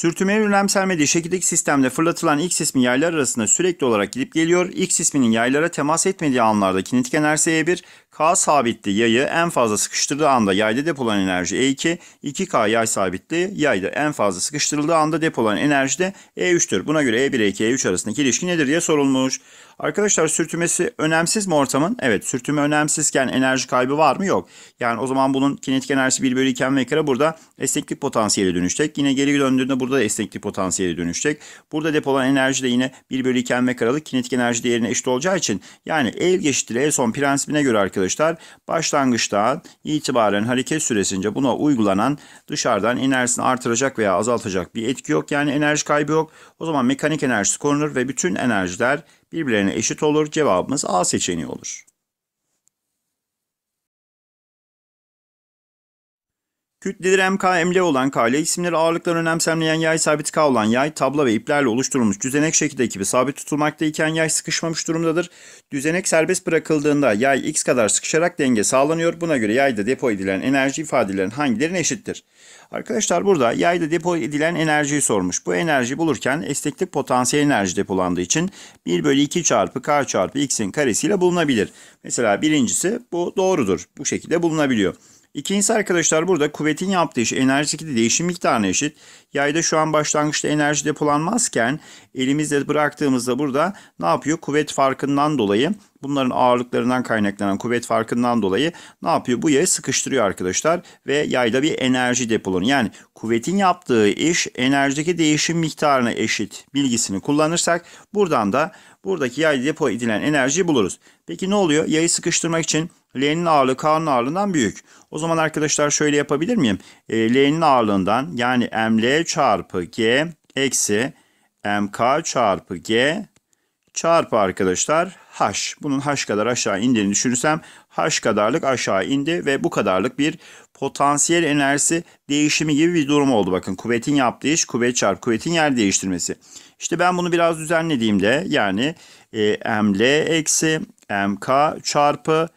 Sürtünmenin önemsenmediği şekildeki sistemde fırlatılan X ismi yaylar arasında sürekli olarak gidip geliyor. X isminin yaylara temas etmediği anlarda kinetik enerji E1, K sabitli yayı en fazla sıkıştırdığı anda yayda depolanan enerji E2, 2K yay sabitli yayda en fazla sıkıştırıldığı anda depolanan enerji de E3'tür. Buna göre E1, E2, E3 arasındaki ilişki nedir diye sorulmuş. Arkadaşlar sürtünmesi önemsiz mi ortamın? Evet sürtünme önemsizken enerji kaybı var mı? Yok. Yani o zaman bunun kinetik enerjisi 1 bölü 2 m kare burada esneklik potansiyeli dönüşecek. Yine geri döndüğünde burada da esneklik potansiyeli dönüşecek. Burada depolan enerji de yine 1 bölü 2 m karalık kinetik enerji değerine eşit olacağı için yani E eşittir E son prensibine göre arkadaşlar arkadaşlar başlangıçta itibaren hareket süresince buna uygulanan dışarıdan enerjisini artıracak veya azaltacak bir etki yok. Yani enerji kaybı yok. O zaman mekanik enerjisi korunur ve bütün enerjiler birbirlerine eşit olur. Cevabımız A seçeneği olur. Kütleleri MKM'li olan kale, isimleri ağırlıklar önemsemleyen yay, sabit K olan yay, tabla ve iplerle oluşturulmuş düzenek şekilde gibi sabit tutulmakta iken yay sıkışmamış durumdadır. Düzenek serbest bırakıldığında yay x kadar sıkışarak denge sağlanıyor. Buna göre yayda depo edilen enerji ifadelerinin hangilerine eşittir? Arkadaşlar burada yayda depo edilen enerjiyi sormuş. Bu enerji bulurken esneklik potansiyel enerji depolandığı için 1 bölü 2 çarpı k çarpı x'in karesiyle bulunabilir. Mesela birincisi bu doğrudur. Bu şekilde bulunabiliyor. İkincisi arkadaşlar burada kuvvetin yaptığı iş enerjideki değişim miktarına eşit. Yayda şu an başlangıçta enerji depolanmazken elimizde bıraktığımızda burada ne yapıyor? Kuvvet farkından dolayı bunların ağırlıklarından kaynaklanan kuvvet farkından dolayı ne yapıyor? Bu yayı sıkıştırıyor arkadaşlar ve yayda bir enerji depolanıyor. Yani kuvvetin yaptığı iş enerjideki değişim miktarına eşit bilgisini kullanırsak buradan da Buradaki yay depo edilen enerjiyi buluruz. Peki ne oluyor? Yayı sıkıştırmak için L'nin ağırlığı K'nın ağırlığından büyük. O zaman arkadaşlar şöyle yapabilir miyim? E, L'nin ağırlığından yani ML çarpı G eksi MK çarpı G çarpı arkadaşlar h. Bunun h kadar aşağı indiğini düşünürsem h kadarlık aşağı indi ve bu kadarlık bir potansiyel enerjisi değişimi gibi bir durum oldu. Bakın kuvvetin yaptığı iş kuvvet çarpı kuvvetin yer değiştirmesi. İşte ben bunu biraz düzenlediğimde yani e, ml eksi mk çarpı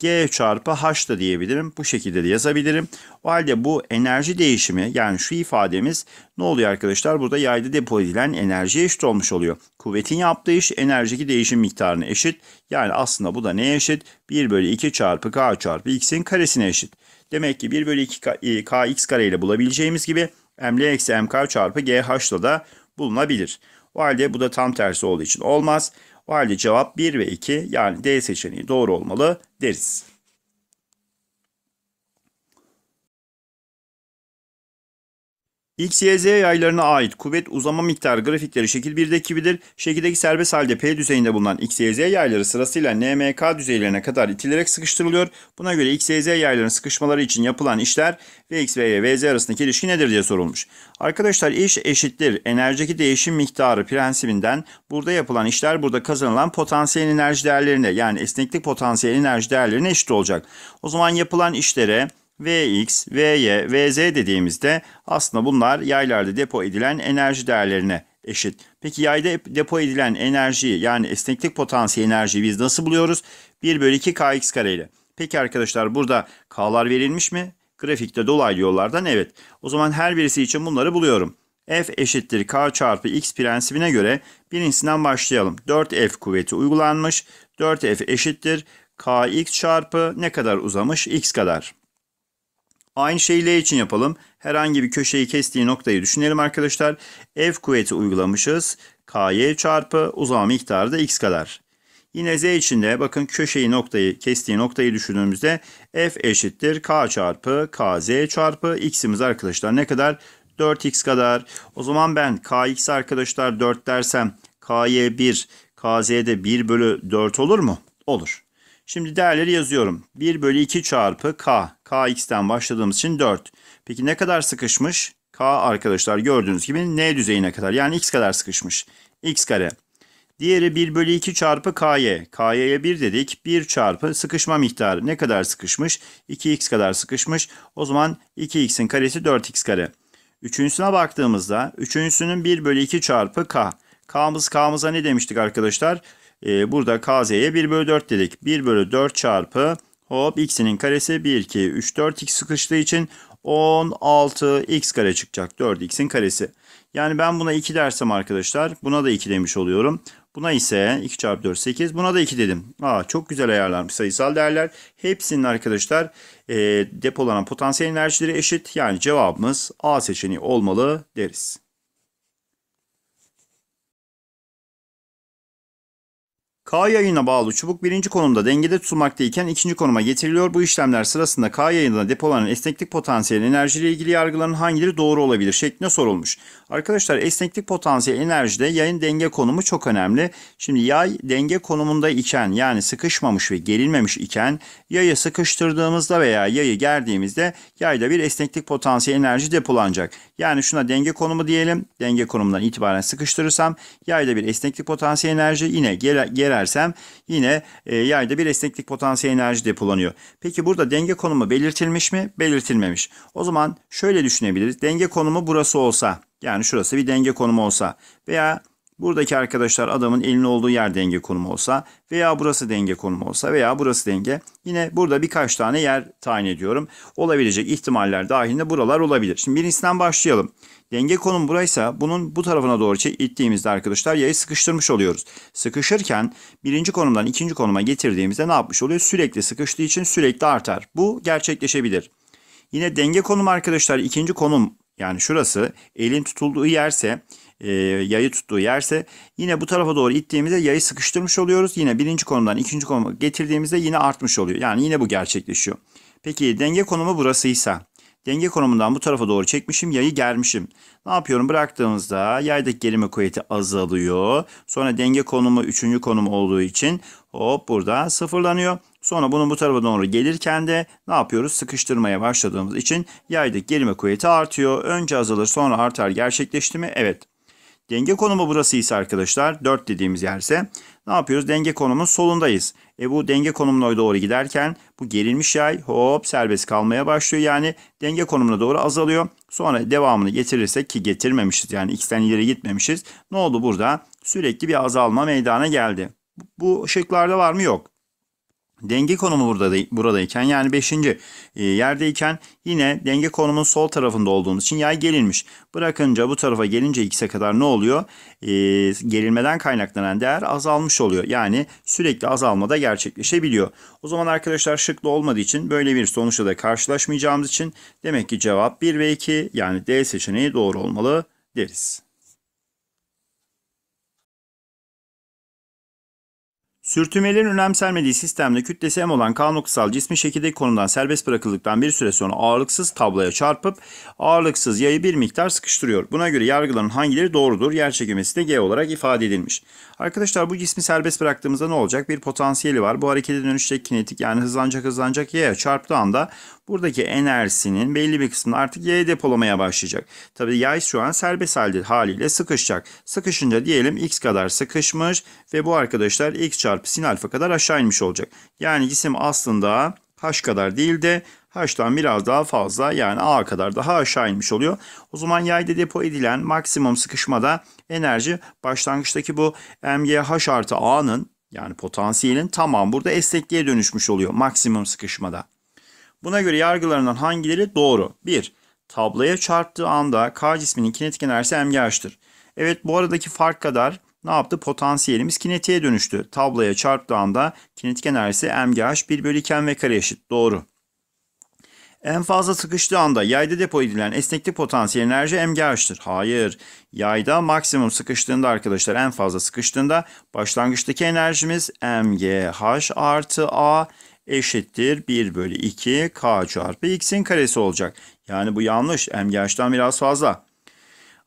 G çarpı H da diyebilirim. Bu şekilde de yazabilirim. O halde bu enerji değişimi yani şu ifademiz ne oluyor arkadaşlar? Burada yayda depo edilen enerjiye eşit olmuş oluyor. Kuvvetin yaptığı iş enerjiki değişim miktarına eşit. Yani aslında bu da neye eşit? 1 bölü 2 çarpı K çarpı X'in karesine eşit. Demek ki 1 bölü 2 K, e, K X kare ile bulabileceğimiz gibi ML eksi MK çarpı GH ile da bulunabilir. O halde bu da tam tersi olduğu için olmaz. Olmaz. O halde cevap 1 ve 2 yani D seçeneği doğru olmalı deriz. X, yaylarına ait kuvvet uzama miktarı grafikleri şekil 1'de gibidir. Şekildeki serbest halde P düzeyinde bulunan X, yayları sırasıyla NMK düzeylerine kadar itilerek sıkıştırılıyor. Buna göre X, yaylarının sıkışmaları için yapılan işler Vx ve Y, Vz arasındaki ilişki nedir diye sorulmuş. Arkadaşlar iş eşittir enerjideki değişim miktarı prensibinden burada yapılan işler burada kazanılan potansiyel enerji değerlerine yani esneklik potansiyel enerji değerlerine eşit olacak. O zaman yapılan işlere Vx, Vy, Vz dediğimizde aslında bunlar yaylarda depo edilen enerji değerlerine eşit. Peki yayda depo edilen enerjiyi yani esneklik potansiyel enerjiyi biz nasıl buluyoruz? 1 bölü 2 kx kare ile. Peki arkadaşlar burada k'lar verilmiş mi? Grafikte dolaylı yollardan evet. O zaman her birisi için bunları buluyorum. F eşittir K çarpı X prensibine göre birincisinden başlayalım. 4F kuvveti uygulanmış. 4F eşittir KX çarpı ne kadar uzamış? X kadar. Aynı şeyi L için yapalım. Herhangi bir köşeyi kestiği noktayı düşünelim arkadaşlar. F kuvveti uygulamışız. KY çarpı uzama miktarı da x kadar. Yine z için de bakın köşeyi noktayı kestiği noktayı düşündüğümüzde f eşittir k çarpı kz çarpı x'imiz arkadaşlar ne kadar? 4x kadar. O zaman ben kx arkadaşlar 4 dersem ky 1 kz'de 1 bölü 4 olur mu? Olur. Şimdi değerleri yazıyorum. 1 bölü 2 çarpı k. k x'ten başladığımız için 4. Peki ne kadar sıkışmış? k arkadaşlar gördüğünüz gibi n düzeyine kadar yani x kadar sıkışmış. x kare. Diğeri 1 bölü 2 çarpı ky. ky'ye 1 dedik. 1 çarpı sıkışma miktarı. Ne kadar sıkışmış? 2x kadar sıkışmış. O zaman 2x'in karesi 4x kare. Üçüncüsüne baktığımızda üçüncüsünün 1 bölü 2 çarpı k. k'mız k'mıza ne demiştik arkadaşlar? E, burada KZ'ye 1 bölü 4 dedik. 1 bölü 4 çarpı hop x'inin karesi 1, 2, 3, 4 x sıkıştığı için 16 x kare çıkacak. 4x'in karesi. Yani ben buna 2 dersem arkadaşlar buna da 2 demiş oluyorum. Buna ise 2 çarpı 4 8 buna da 2 dedim. Aa, çok güzel ayarlanmış sayısal değerler. Hepsinin arkadaşlar e, depolanan potansiyel enerjileri eşit. Yani cevabımız A seçeneği olmalı deriz. K yayına bağlı çubuk birinci konumda dengede tutulmaktayken ikinci konuma getiriliyor. Bu işlemler sırasında K yayında depolanan esneklik potansiyeli enerjiyle ilgili yargıların hangileri doğru olabilir şeklinde sorulmuş. Arkadaşlar esneklik potansiyel enerjide yayın denge konumu çok önemli. Şimdi yay denge konumunda iken yani sıkışmamış ve gerilmemiş iken yayı sıkıştırdığımızda veya yayı gerdiğimizde yayda bir esneklik potansiyel enerji depolanacak. Yani şuna denge konumu diyelim. Denge konumundan itibaren sıkıştırırsam yayda bir esneklik potansiyel enerji yine gerersem yine e, yayda bir esneklik potansiyel enerji depolanıyor. Peki burada denge konumu belirtilmiş mi? Belirtilmemiş. O zaman şöyle düşünebiliriz. Denge konumu burası olsa yani şurası bir denge konumu olsa veya buradaki arkadaşlar adamın elinin olduğu yer denge konumu olsa veya burası denge konumu olsa veya burası denge. Yine burada birkaç tane yer tayin ediyorum. Olabilecek ihtimaller dahilinde buralar olabilir. Şimdi birincisinden başlayalım. Denge konum buraysa bunun bu tarafına doğru ittiğimizde arkadaşlar yayı sıkıştırmış oluyoruz. Sıkışırken birinci konumdan ikinci konuma getirdiğimizde ne yapmış oluyor? Sürekli sıkıştığı için sürekli artar. Bu gerçekleşebilir. Yine denge konum arkadaşlar ikinci konum yani şurası elin tutulduğu yerse e, yayı tuttuğu yerse yine bu tarafa doğru ittiğimizde yayı sıkıştırmış oluyoruz. Yine birinci konumdan ikinci konuma getirdiğimizde yine artmış oluyor. Yani yine bu gerçekleşiyor. Peki denge konumu burasıysa denge konumundan bu tarafa doğru çekmişim yayı germişim. Ne yapıyorum bıraktığımızda yaydaki gerilme kuvveti azalıyor. Sonra denge konumu üçüncü konum olduğu için hop burada sıfırlanıyor. Sonra bunun bu tarafa doğru gelirken de ne yapıyoruz? Sıkıştırmaya başladığımız için yaydık gerilme kuvveti artıyor. Önce azalır sonra artar gerçekleşti mi? Evet. Denge konumu burası ise arkadaşlar 4 dediğimiz yerse ne yapıyoruz? Denge konumun solundayız. E bu denge konumuna doğru giderken bu gerilmiş yay hop serbest kalmaya başlıyor. Yani denge konumuna doğru azalıyor. Sonra devamını getirirsek ki getirmemişiz yani x'ten ileri gitmemişiz. Ne oldu burada? Sürekli bir azalma meydana geldi. Bu şıklarda var mı? Yok denge konumu burada de, buradayken yani 5. E, yerdeyken yine denge konumun sol tarafında olduğumuz için yay gerilmiş. Bırakınca bu tarafa gelince x'e kadar ne oluyor? E, gerilmeden kaynaklanan değer azalmış oluyor. Yani sürekli azalma da gerçekleşebiliyor. O zaman arkadaşlar şıklı olmadığı için böyle bir sonuçla da karşılaşmayacağımız için demek ki cevap 1 ve 2 yani D seçeneği doğru olmalı deriz. Sürtünmelerin önemsenmediği sistemde kütlesi m olan K noktasal cismi şekildeki konumdan serbest bırakıldıktan bir süre sonra ağırlıksız tabloya çarpıp ağırlıksız yayı bir miktar sıkıştırıyor. Buna göre yargıların hangileri doğrudur? Yer çekimesi de G olarak ifade edilmiş. Arkadaşlar bu cismi serbest bıraktığımızda ne olacak? Bir potansiyeli var. Bu harekete dönüşecek kinetik yani hızlanacak hızlanacak yaya çarptığı anda buradaki enerjisinin belli bir kısmını artık yaya depolamaya başlayacak. Tabi yay şu an serbest halde haliyle sıkışacak. Sıkışınca diyelim x kadar sıkışmış ve bu arkadaşlar x çarpı sin alfa kadar aşağı inmiş olacak. Yani cisim aslında h kadar değil de h'tan biraz daha fazla yani a kadar daha aşağı inmiş oluyor. O zaman yayda depo edilen maksimum sıkışmada enerji başlangıçtaki bu mgh artı a'nın yani potansiyelin tamam burada esnekliğe dönüşmüş oluyor maksimum sıkışmada. Buna göre yargılarından hangileri doğru? 1. Tabloya çarptığı anda K cisminin kinetik enerjisi mgH'tır. Evet bu aradaki fark kadar ne yaptı? Potansiyelimiz kinetiğe dönüştü. Tabloya çarptığı anda kinetik enerjisi mgh 1 bölü 2 ve kare eşit. Doğru. En fazla sıkıştığı anda yayda depo edilen esneklik potansiyel enerji mgH'tır. Hayır. Yayda maksimum sıkıştığında arkadaşlar en fazla sıkıştığında başlangıçtaki enerjimiz mgh artı a eşittir 1 bölü 2 k çarpı x'in karesi olacak. Yani bu yanlış. MGH'den biraz fazla.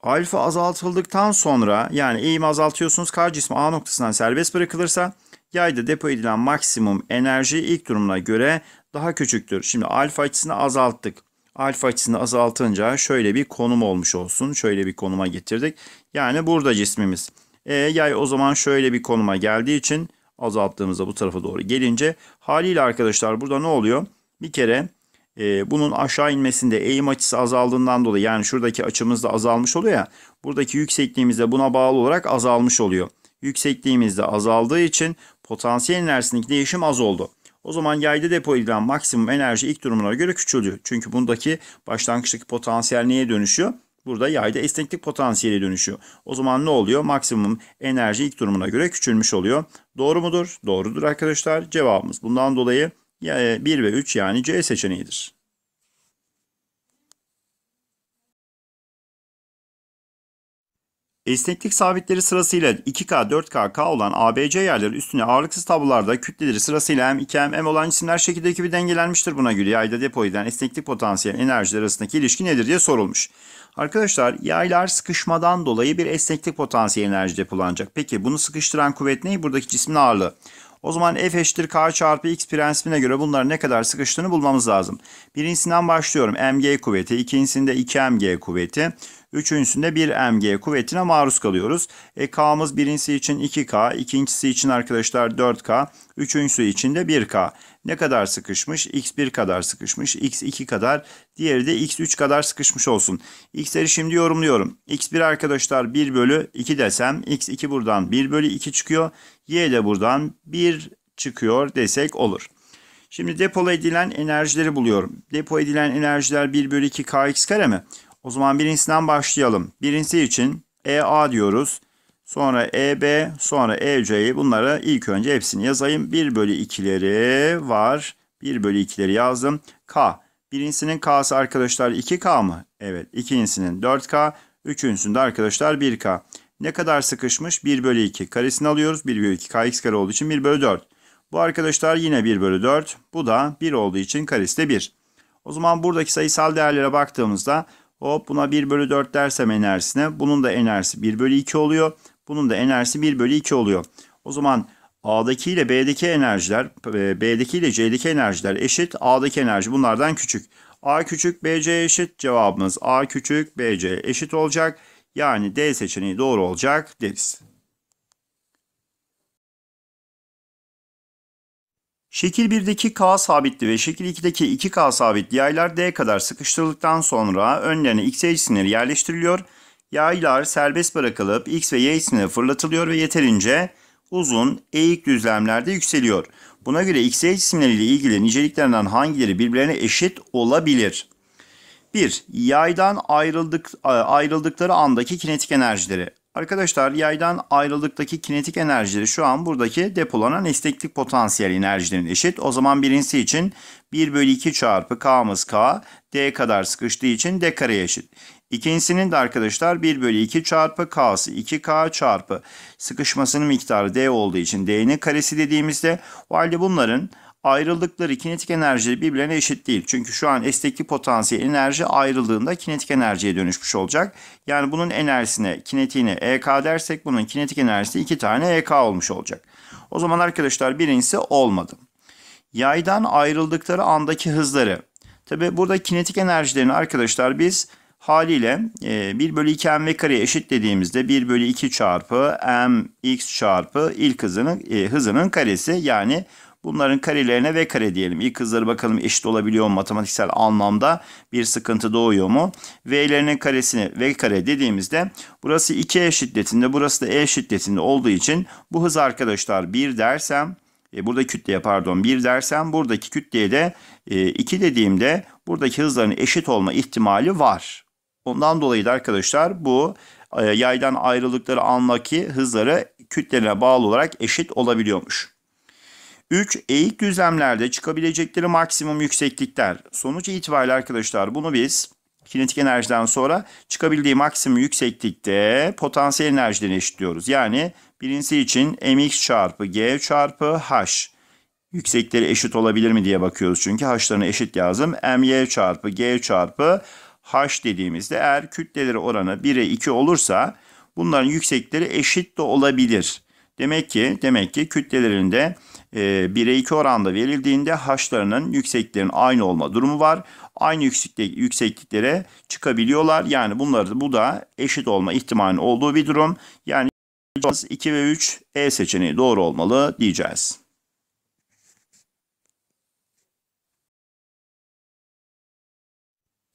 Alfa azaltıldıktan sonra yani eğimi azaltıyorsunuz. Kar cismi A noktasından serbest bırakılırsa yayda depo edilen maksimum enerji ilk durumuna göre daha küçüktür. Şimdi alfa açısını azalttık. Alfa açısını azaltınca şöyle bir konum olmuş olsun. Şöyle bir konuma getirdik. Yani burada cismimiz. E, yay o zaman şöyle bir konuma geldiği için azalttığımızda bu tarafa doğru gelince haliyle arkadaşlar burada ne oluyor? Bir kere e, bunun aşağı inmesinde eğim açısı azaldığından dolayı yani şuradaki açımız da azalmış oluyor ya. Buradaki yüksekliğimiz de buna bağlı olarak azalmış oluyor. Yüksekliğimiz de azaldığı için potansiyel enerjisindeki değişim az oldu. O zaman yayda depo edilen maksimum enerji ilk durumuna göre küçüldü. Çünkü bundaki başlangıçtaki potansiyel neye dönüşüyor? burada yayda esneklik potansiyeli dönüşüyor. O zaman ne oluyor? Maksimum enerji ilk durumuna göre küçülmüş oluyor. Doğru mudur? Doğrudur arkadaşlar. Cevabımız bundan dolayı 1 e, ve 3 yani C seçeneğidir. Esneklik sabitleri sırasıyla 2K, 4K, K olan ABC yerleri üstüne ağırlıksız tablolarda kütleleri sırasıyla M2M, M olan cisimler şekildeki gibi dengelenmiştir buna göre. Yayda depo edilen esneklik potansiyel enerjiler arasındaki ilişki nedir diye sorulmuş. Arkadaşlar yaylar sıkışmadan dolayı bir esneklik potansiyel enerji depolanacak. Peki bunu sıkıştıran kuvvet ne? Buradaki cismin ağırlığı. O zaman f eşittir k çarpı x prensibine göre bunların ne kadar sıkıştığını bulmamız lazım. Birincisinden başlıyorum. mg kuvveti, ikincisinde 2mg kuvveti, üçüncüsünde 1mg kuvvetine maruz kalıyoruz. E, k'mız birincisi için 2k, ikincisi için arkadaşlar 4k, üçüncüsü için de 1k. Ne kadar sıkışmış? x1 kadar sıkışmış, x2 kadar, diğeri de x3 kadar sıkışmış olsun. x'leri şimdi yorumluyorum. x1 arkadaşlar 1 bölü 2 desem, x2 buradan 1 bölü 2 çıkıyor. Y de buradan 1 çıkıyor desek olur. Şimdi depo edilen enerjileri buluyorum. Depo edilen enerjiler 1 bölü 2 kx kare mi? O zaman birincisinden başlayalım. Birincisi için EA diyoruz. Sonra EB, sonra EC'yi Bunları ilk önce hepsini yazayım. 1 bölü 2'leri var. 1 bölü 2'leri yazdım. K. Birincisinin K'sı arkadaşlar 2K mı? Evet. İkincisinin 4K. Üçüncüsünde arkadaşlar 1K. Ne kadar sıkışmış? 1 bölü 2. Karesini alıyoruz. 1 bölü 2 kx kare olduğu için 1 bölü 4. Bu arkadaşlar yine 1 bölü 4. Bu da 1 olduğu için karesi de 1. O zaman buradaki sayısal değerlere baktığımızda hop buna 1 bölü 4 dersem enerjisine bunun da enerjisi 1 bölü 2 oluyor. Bunun da enerjisi 1 bölü 2 oluyor. O zaman A'daki ile B'deki enerjiler, e, B'deki ile C'deki enerjiler eşit. A'daki enerji bunlardan küçük. A küçük BC eşit cevabımız A küçük BC eşit olacak. Yani D seçeneği doğru olacak deriz. Şekil 1'deki K sabitli ve şekil 2'deki 2K sabitli yaylar D kadar sıkıştırıldıktan sonra önlerine X Y sinirleri yerleştiriliyor. Yaylar serbest bırakılıp X ve Y sinirleri fırlatılıyor ve yeterince uzun eğik düzlemlerde yükseliyor. Buna göre X Y sinirleriyle ilgili niceliklerinden hangileri birbirlerine eşit olabilir? 1. Yaydan ayrıldık, e, ayrıldıkları andaki kinetik enerjileri. Arkadaşlar yaydan ayrıldıktaki kinetik enerjileri şu an buradaki depolanan esneklik potansiyel enerjilerin eşit. O zaman birincisi için 1 bölü 2 çarpı K'mız K, D kadar sıkıştığı için D kareye eşit. İkincisinin de arkadaşlar 1 bölü 2 çarpı K'sı 2K çarpı sıkışmasının miktarı D olduğu için D'nin karesi dediğimizde o halde bunların ayrıldıkları kinetik enerji birbirlerine eşit değil. Çünkü şu an S'teki potansiyel enerji ayrıldığında kinetik enerjiye dönüşmüş olacak. Yani bunun enerjisine, kinetiğine EK dersek bunun kinetik enerjisi 2 tane EK olmuş olacak. O zaman arkadaşlar birincisi olmadı. Yaydan ayrıldıkları andaki hızları. Tabi burada kinetik enerjilerini arkadaşlar biz haliyle 1 e, bölü 2 m kareye eşitlediğimizde 1 bölü 2 çarpı m x çarpı ilk hızının, e, hızının karesi yani Bunların karelerine v kare diyelim. İlk hızları bakalım eşit olabiliyor mu? Matematiksel anlamda bir sıkıntı doğuyor mu? V'lerinin karesini v kare dediğimizde burası 2e şiddetinde burası da e şiddetinde olduğu için bu hız arkadaşlar 1 dersem e, burada kütleye pardon 1 dersem buradaki kütleye de 2 e, dediğimde buradaki hızların eşit olma ihtimali var. Ondan dolayı da arkadaşlar bu e, yaydan ayrıldıkları andaki hızları kütlelerine bağlı olarak eşit olabiliyormuş. 3. Eğik düzlemlerde çıkabilecekleri maksimum yükseklikler. Sonuç itibariyle arkadaşlar bunu biz kinetik enerjiden sonra çıkabildiği maksimum yükseklikte potansiyel enerjiden eşitliyoruz. Yani birincisi için mx çarpı g çarpı h. Yüksekleri eşit olabilir mi diye bakıyoruz çünkü h'larını eşit yazdım. my çarpı g çarpı h dediğimizde eğer kütleleri oranı 1'e 2 olursa bunların yüksekleri eşit de olabilir. Demek ki demek ki kütlelerinde e, 1'e 2 oranda verildiğinde haşlarının yüksekliklerin aynı olma durumu var. Aynı yükseklik, yüksekliklere çıkabiliyorlar. Yani bunları bu da eşit olma ihtimalinin olduğu bir durum. Yani 2 ve 3 E seçeneği doğru olmalı diyeceğiz.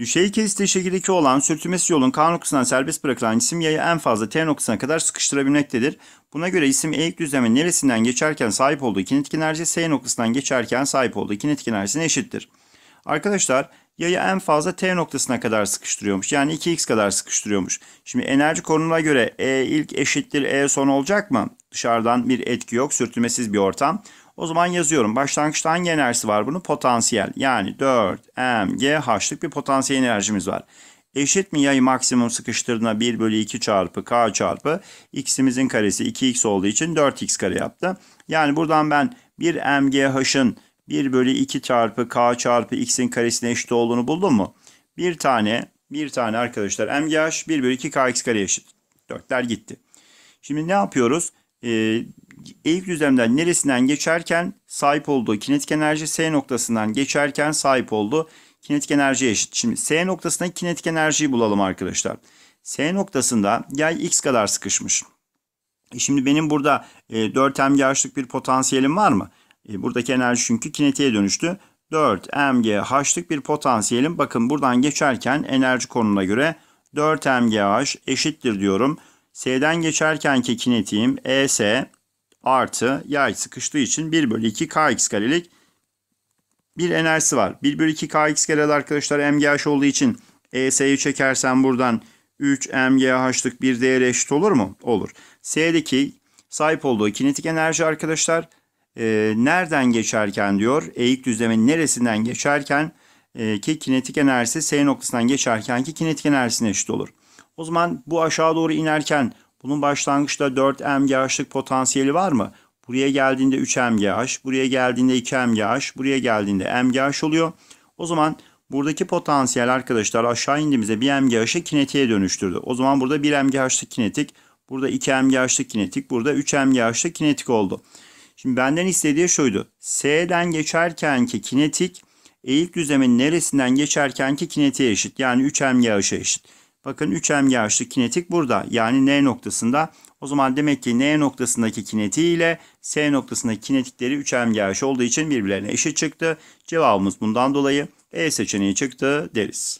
Düşey kesite şekildeki olan sürtünmesi yolun K noktasından serbest bırakılan cisim yayı en fazla T noktasına kadar sıkıştırabilmektedir. Buna göre isim eğik düzlemin neresinden geçerken sahip olduğu kinetik enerji S noktasından geçerken sahip olduğu kinetik enerjisine eşittir. Arkadaşlar yayı en fazla T noktasına kadar sıkıştırıyormuş. Yani 2x kadar sıkıştırıyormuş. Şimdi enerji konumuna göre E ilk eşittir E son olacak mı? Dışarıdan bir etki yok. Sürtünmesiz bir ortam. O zaman yazıyorum. Başlangıçta hangi enerjisi var bunun? Potansiyel. Yani 4 mgh'lık bir potansiyel enerjimiz var. Eşit mi yayı maksimum sıkıştırdığına 1 bölü 2 çarpı k çarpı x'imizin karesi 2x olduğu için 4x kare yaptı. Yani buradan ben 1 mgh'ın 1 bölü 2 çarpı k çarpı x'in karesine eşit olduğunu buldum mu? Bir tane, bir tane arkadaşlar mgh 1 bölü 2 kx kare eşit. 4'ler gitti. Şimdi ne yapıyoruz? e, eğik düzlemden neresinden geçerken sahip olduğu kinetik enerji S noktasından geçerken sahip olduğu kinetik enerji eşit. Şimdi S noktasındaki kinetik enerjiyi bulalım arkadaşlar. S noktasında yay x kadar sıkışmış. E şimdi benim burada e, 4 açlık bir potansiyelim var mı? E, buradaki enerji çünkü kinetiğe dönüştü. 4 mg mgH'lık bir potansiyelim. Bakın buradan geçerken enerji konumuna göre 4 mgh eşittir diyorum. S'den geçerkenki kinetiğim ES artı yay sıkıştığı için 1 bölü 2 kx karelik bir enerjisi var. 1 bölü 2 kx kareli arkadaşlar mgh olduğu için ES'yi çekersen buradan 3 mgh'lık bir değere eşit olur mu? Olur. S'deki sahip olduğu kinetik enerji arkadaşlar e, nereden geçerken diyor eğik düzlemin neresinden geçerken e, ki kinetik enerjisi S noktasından geçerken ki kinetik enerjisine eşit olur. O zaman bu aşağı doğru inerken bunun başlangıçta 4 mgH'lık potansiyeli var mı? Buraya geldiğinde 3 mgh, buraya geldiğinde 2 mgh, buraya geldiğinde mgh oluyor. O zaman buradaki potansiyel arkadaşlar aşağı indiğimizde 1 mgh'ı kinetiğe dönüştürdü. O zaman burada 1 mgh'lık kinetik, burada 2 mgh'lık kinetik, burada 3 mgh'lık kinetik oldu. Şimdi benden istediği şuydu. S'den geçerkenki kinetik eğik düzlemin neresinden geçerkenki kinetiğe eşit. Yani 3 mgh'a eşit. Bakın 3 emgaçlı kinetik burada. Yani N noktasında. O zaman demek ki N noktasındaki kinetiği ile S noktasındaki kinetikleri 3 emgaç olduğu için birbirlerine eşit çıktı. Cevabımız bundan dolayı E seçeneği çıktı deriz.